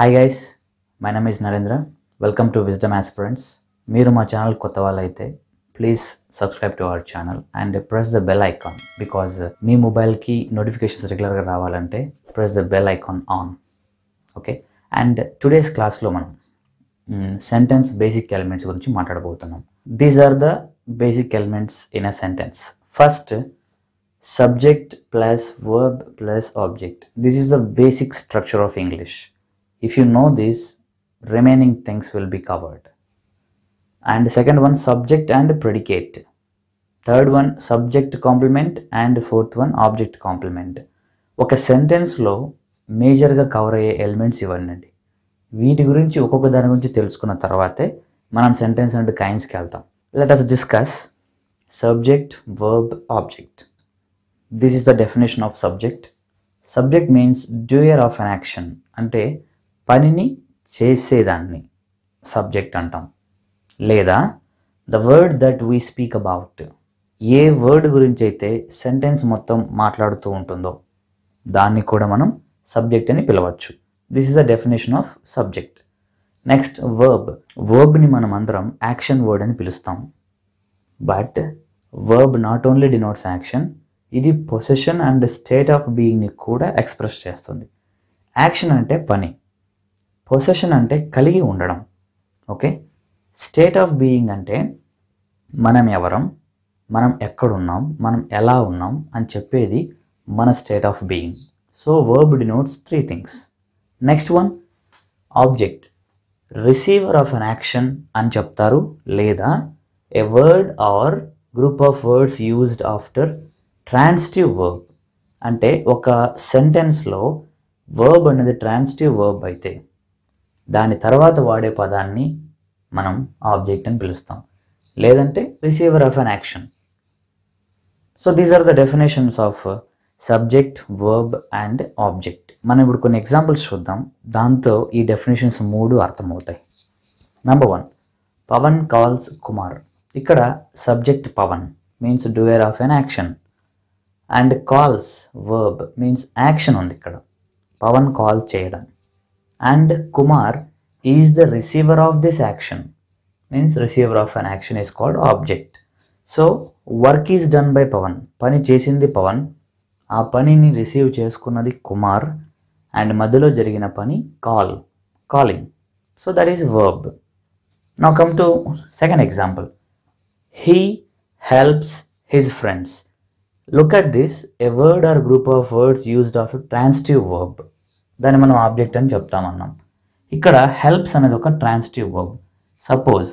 Hi guys my name is Narendra welcome to wisdom aspirants మీరు మా channel కొత్త వాళ్ళైతే please subscribe to our channel and press the bell icon because మీ మొబైల్కి notifications రెగ్యులర్గా రావాలంటే press the bell icon on okay and today's క్లాస్లో మనం సెంటెన్స్ బేసిక్ ఎలిమెంట్స్ గురించి మాట్లాడబోతున్నాం these are the basic elements in a sentence first subject plus verb plus object this is the basic structure of English If you know these, remaining things will be covered. And second one, subject and predicate. Third one subject complement and fourth one object complement ఒక సెంటెన్స్లో మేజర్గా cover అయ్యే elements ఇవన్నండి వీటి గురించి ఒక్కొక్క దాని గురించి తెలుసుకున్న తర్వాతే మనం సెంటెన్స్ అండ్ కైన్స్కి వెళ్తాం let us discuss subject verb object this is the definition of subject subject means doer of an action అంటే పనిని చేసేదాన్ని సబ్జెక్ట్ అంటాం లేదా the word that we speak about ఏ వర్డ్ గురించి అయితే సెంటెన్స్ మొత్తం మాట్లాడుతూ ఉంటుందో దాన్ని కూడా మనం సబ్జెక్ట్ అని పిలవచ్చు this is the definition of subject next verb వర్బ్ని మనం అందరం యాక్షన్ వర్డ్ అని పిలుస్తాం but verb not only denotes action ఇది పొసెషన్ అండ్ స్టేట్ ఆఫ్ బీయింగ్ని కూడా ఎక్స్ప్రెస్ చేస్తుంది యాక్షన్ అంటే పని పొసెషన్ అంటే కలిగి ఉండడం ఓకే స్టేట్ ఆఫ్ బీయింగ్ అంటే మనం ఎవరం మనం ఎక్కడున్నాం మనం ఎలా ఉన్నాం అని చెప్పేది మన state of being so verb denotes three things next one object receiver of an action అని చెప్తారు లేదా a word or group of words used after transitive verb అంటే ఒక సెంటెన్స్లో వర్బ్ అనేది ట్రాన్స్టివ్ వర్బ్ అయితే దాని తర్వాత వాడే పదాన్ని మనం ఆబ్జెక్ట్ అని పిలుస్తాం లేదంటే receiver of an action so these are the definitions of subject verb and object మనం ఇప్పుడు కొన్ని ఎగ్జాంపుల్స్ చూద్దాం దాంతో ఈ డెఫినేషన్స్ మూడు అర్థమవుతాయి number one Pavan calls Kumar ఇక్కడ subject Pavan means doer of an action and calls verb means action ఉంది ఇక్కడ పవన్ కాల్ చేయడం and Kumar is the receiver of this action means receiver of an action is called object so work is done by Pavan పని చేసింది పవన్ ఆ పనిని receive చేసుకున్నది Kumar and మధ్యలో జరిగిన పని call calling so that is verb now come to second example he helps his friends look at this a word or group of words used of transitive verb దాన్ని మనం ఆబ్జెక్ట్ అని చెప్తామన్నాం ఇక్కడ helps అనేది ఒక transitive verb suppose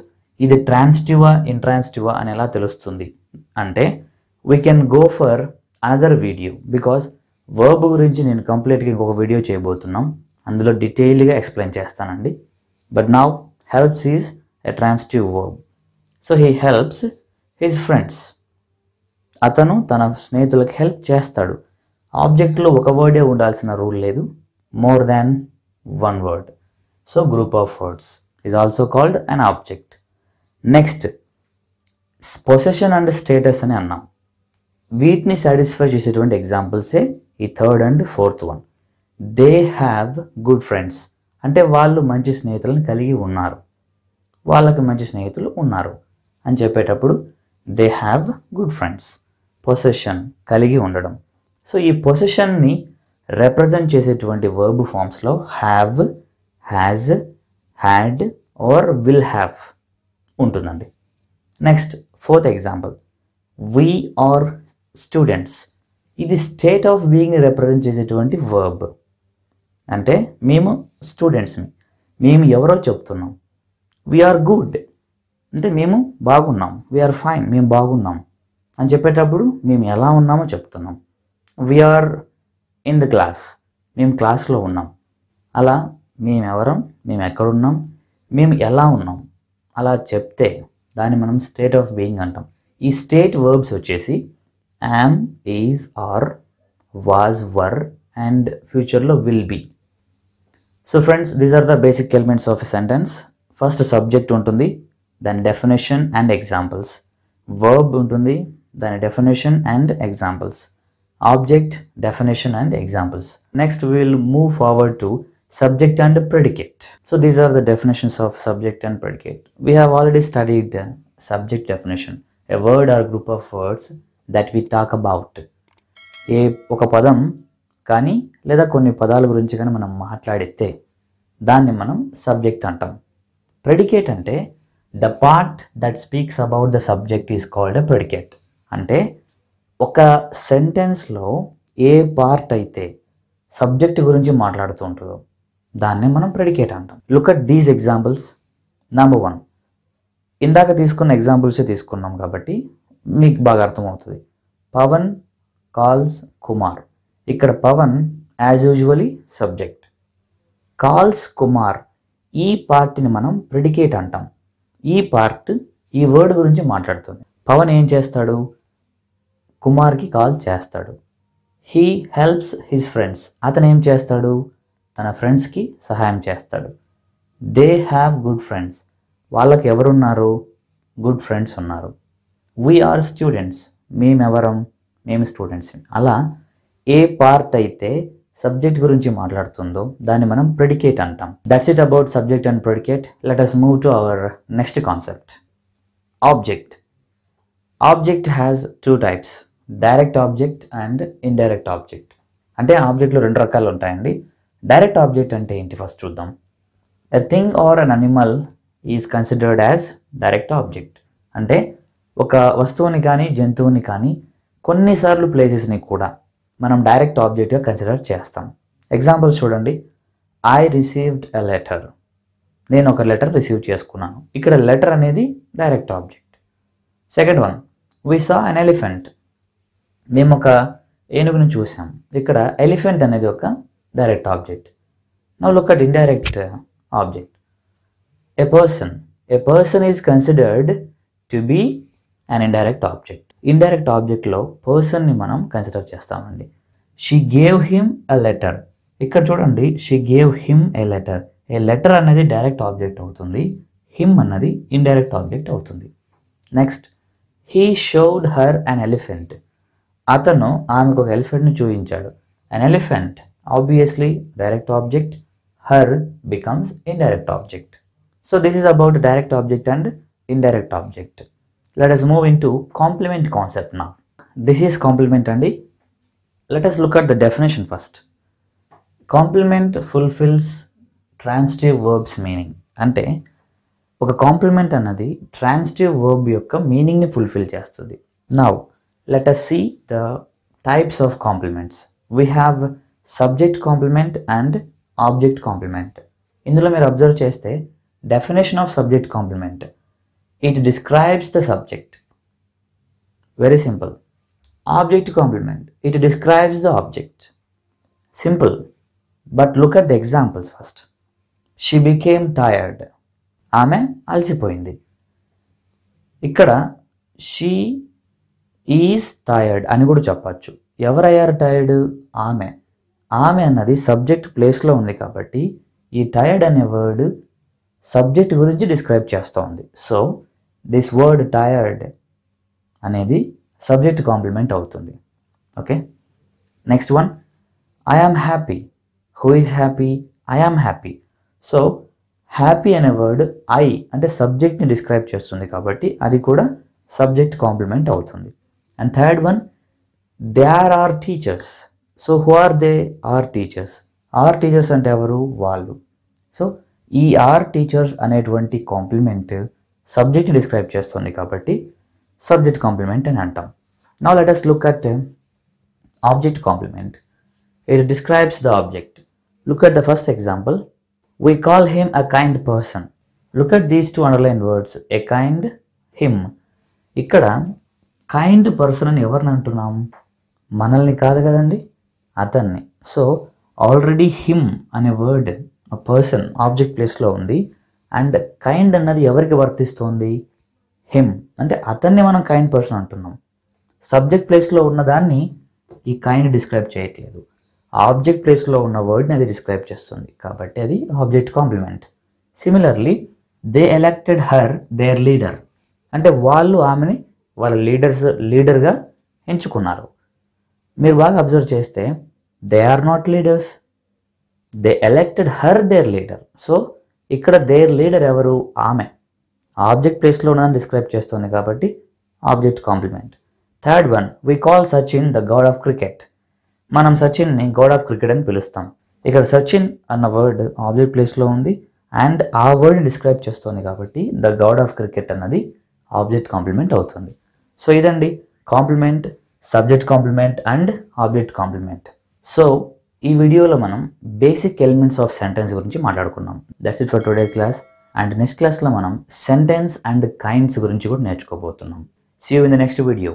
ఇది ట్రాన్స్టివా ఇంట్రాన్స్టివా అని ఎలా తెలుస్తుంది అంటే we can go for another video because verb గురించి నేను కంప్లీట్గా ఇంకొక వీడియో చేయబోతున్నాం అందులో డీటెయిల్గా ఎక్స్ప్లెయిన్ చేస్తానండి but now helps is a transitive verb so he helps his friends అతను తన స్నేహితులకు హెల్ప్ చేస్తాడు ఆబ్జెక్ట్లో ఒక వర్డే ఉండాల్సిన రూల్ లేదు more than one word. So group of words is also called an object. Next possession and status అని అన్నాం వీటిని సాటిస్ఫై చేసేటువంటి ఎగ్జాంపుల్సే ఈ third and fourth one they have good friends అంటే వాళ్ళు మంచి స్నేహితులను కలిగి ఉన్నారు వాళ్ళకి మంచి స్నేహితులు ఉన్నారు అని చెప్పేటప్పుడు they have good friends possession కలిగి ఉండడం సో ఈ పొసెషన్ని రిప్రజెంట్ చేసేటువంటి వర్బ్ ఫామ్స్లో have has had or will have ఉంటుందండి next fourth example we are students ఇది స్టేట్ ఆఫ్ బీయింగ్ రిప్రజెంట్ చేసేటువంటి వర్బ్ అంటే మేము స్టూడెంట్స్ని మేము ఎవరో చెప్తున్నాం వీఆర్ గుడ్ అంటే మేము బాగున్నాం వీఆర్ ఫైన్ మేము బాగున్నాం అని చెప్పేటప్పుడు మేము ఎలా ఉన్నామో చెప్తున్నాం వీఆర్ ఇన్ ద క్లాస్ మేము క్లాస్లో ఉన్నాం అలా మేము ఎవరం మేము ఎక్కడున్నాం మేము ఎలా ఉన్నాం అలా చెప్తే దాన్ని మనం స్టేట్ ఆఫ్ బీయింగ్ అంటాం ఈ స్టేట్ వర్బ్స్ వచ్చేసి am is are was were and ఫ్యూచర్లో will be so friends these are the basic elements of a sentence first subject ఉంటుంది దాని డెఫినేషన్ అండ్ ఎగ్జాంపుల్స్ వర్బ్ ఉంటుంది దాని definition and examples object, definition and examples. Next, we will move forward to subject and predicate. So these are the definitions of subject and predicate. We have already studied subject definition, a word or group of words that we talk about. ఏ ఒక పదం కానీ లేదా కొన్ని పదాల గురించి కానీ మనం మాట్లాడితే దాన్ని మనం సబ్జెక్ట్ అంటాం ప్రెడికేట్ అంటే the part that speaks about the subject is called a predicate అంటే ఒక సెంటెన్స్లో ఏ పార్ట్ అయితే సబ్జెక్ట్ గురించి మాట్లాడుతూ ఉంటుందో దాన్నే మనం ప్రెడికేట్ అంటాం look at these examples number one ఇందాక తీసుకున్న ఎగ్జాంపుల్సే తీసుకున్నాం కాబట్టి మీకు బాగా అర్థమవుతుంది పవన్ కాల్స్ కుమార్ ఇక్కడ Pavan as usually subject calls Kumar ఈ పార్ట్ని మనం ప్రిడికేట్ అంటాం ఈ పార్ట్ ఈ వర్డ్ గురించి మాట్లాడుతుంది పవన్ ఏం చేస్తాడు కుమార్కి కాల్ చేస్తాడు హీ హెల్ప్స్ హిజ్ ఫ్రెండ్స్ అతను ఏం చేస్తాడు తన ఫ్రెండ్స్కి సహాయం చేస్తాడు దే హ్యావ్ గుడ్ ఫ్రెండ్స్ వాళ్ళకి ఎవరున్నారు గుడ్ ఫ్రెండ్స్ ఉన్నారు వీఆర్ ఆర్ స్టూడెంట్స్ మేమెవరం మేము స్టూడెంట్స్ అలా ఏ పార్ట్ అయితే సబ్జెక్ట్ గురించి మాట్లాడుతుందో దాన్ని మనం ప్రెడికేట్ అంటాం that's it about subject and predicate let us move to our next concept object object has two types direct object and indirect object అంటే ఆబ్జెక్ట్లు రెండు రకాలు ఉంటాయండి డైరెక్ట్ ఆబ్జెక్ట్ అంటే ఏంటి ఫస్ట్ చూద్దాం a thing or an animal is considered as direct object అంటే ఒక వస్తువుని కానీ జంతువుని కానీ కొన్నిసార్లు ప్లేసెస్ని కూడా మనం డైరెక్ట్ ఆబ్జెక్ట్గా కన్సిడర్ చేస్తాం ఎగ్జాంపుల్స్ చూడండి ఐ రిసీవ్డ్ ఎ లెటర్ నేను ఒక లెటర్ రిసీవ్ చేసుకున్నాను ఇక్కడ లెటర్ అనేది direct object second one we saw an elephant మేము ఒక ఏనుగును చూసాం ఇక్కడ ఎలిఫెంట్ అనేది ఒక డైరెక్ట్ ఆబ్జెక్ట్ నో ఒక indirect object a person a person is considered to be an indirect object indirect ఆబ్జెక్ట్లో పర్సన్ని మనం కన్సిడర్ చేస్తామండి she gave him a letter ఇక్కడ చూడండి she gave him a letter a letter అనేది డైరెక్ట్ ఆబ్జెక్ట్ అవుతుంది him అన్నది ఇండైరెక్ట్ ఆబ్జెక్ట్ అవుతుంది next he showed her an elephant అతను ఆమెకు ఒక ఎలిఫెంట్ను చూపించాడు an elephant obviously direct object her becomes indirect object so this is about direct object and indirect object let us move into complement concept నా this is complement అండి let us look at the definition first complement fulfils transitive verbs meaning అంటే ఒక complement అన్నది transitive verb యొక్క మీనింగ్ని fulfil చేస్తుంది నా let us see the types of complements. We have subject complement and object complement ఇందులో మీరు observe చేస్తే definition of subject complement it describes the subject very simple object complement it describes the object simple but look at the examples first she became tired ఆమె అలసిపోయింది ఇక్కడ she is tired అని కూడా చెప్పచ్చు ఎవరయ్యారు tired ఆమె ఆమె అన్నది సబ్జెక్ట్ ప్లేస్లో ఉంది కాబట్టి ఈ టైర్డ్ అనే వర్డ్ సబ్జెక్ట్ గురించి డిస్క్రైబ్ చేస్తూ ఉంది సో దిస్ వర్డ్ టైర్డ్ అనేది సబ్జెక్ట్ కాంప్లిమెంట్ అవుతుంది okay next one I am happy who is happy I am happy so happy అనే వర్డ్ ఐ అంటే సబ్జెక్ట్ని డిస్క్రైబ్ చేస్తుంది కాబట్టి అది కూడా సబ్జెక్ట్ కాంప్లిమెంట్ అవుతుంది And third one, there are teachers so who are they are teachers are teachers అంటే ఎవరు వాళ్ళు సో ఈ ఆర్ టీచర్స్ అనేటువంటి కాంప్లిమెంట్ సబ్జెక్ట్ని డిస్క్రైబ్ చేస్తుంది కాబట్టి సబ్జెక్ట్ కాంప్లిమెంట్ అని అంటాం నా let's look at object complement it describes the object look at the first example we call him a kind person look at these two underline words a kind him ఇక్కడ kind person అని ఎవరిని అంటున్నాం మనల్ని కాదు కదండి అతన్ని so already him అనే word person object ప్లేస్లో ఉంది అండ్ కైండ్ అన్నది ఎవరికి వర్తిస్తోంది హిమ్ అంటే అతన్ని మనం కైండ్ పర్సన్ అంటున్నాం సబ్జెక్ట్ ప్లేస్లో ఉన్న దాన్ని ఈ కైండ్ డిస్క్రైబ్ చేయట్లేదు ఆబ్జెక్ట్ ప్లేస్లో ఉన్న వర్డ్ని అది డిస్క్రైబ్ చేస్తుంది కాబట్టి అది object complement similarly they elected her their leader అంటే వాళ్ళు ఆమెని వాళ్ళ లీడర్స్ లీడర్గా ఎంచుకున్నారు మీరు బాగా అబ్జర్వ్ చేస్తే they are not leaders they elected her their leader so ఇక్కడ దేర్ లీడర్ ఎవరు ఆమె ఆబ్జెక్ట్ ప్లేస్లో ఉన్నదని డిస్క్రైబ్ చేస్తుంది కాబట్టి object complement third one we call Sachin the god of cricket మనం సచిన్ని గాడ్ ఆఫ్ క్రికెట్ అని పిలుస్తాం ఇక్కడ సచిన్ అన్న వర్డ్ ఆబ్జెక్ట్ ప్లేస్లో ఉంది అండ్ ఆ వర్డ్ని డిస్క్రైబ్ చేస్తుంది కాబట్టి ద గాడ్ ఆఫ్ క్రికెట్ అన్నది ఆబ్జెక్ట్ కాంప్లిమెంట్ అవుతుంది సో ఇదండి complement subject complement and object complement so ఈ వీడియోలో మనం బేసిక్ ఎలిమెంట్స్ ఆఫ్ సెంటెన్స్ గురించి మాట్లాడుకున్నాం that's it for today class and next క్లాస్లో మనం సెంటెన్స్ అండ్ కైండ్స్ గురించి కూడా నేర్చుకోబోతున్నాం see you in the next video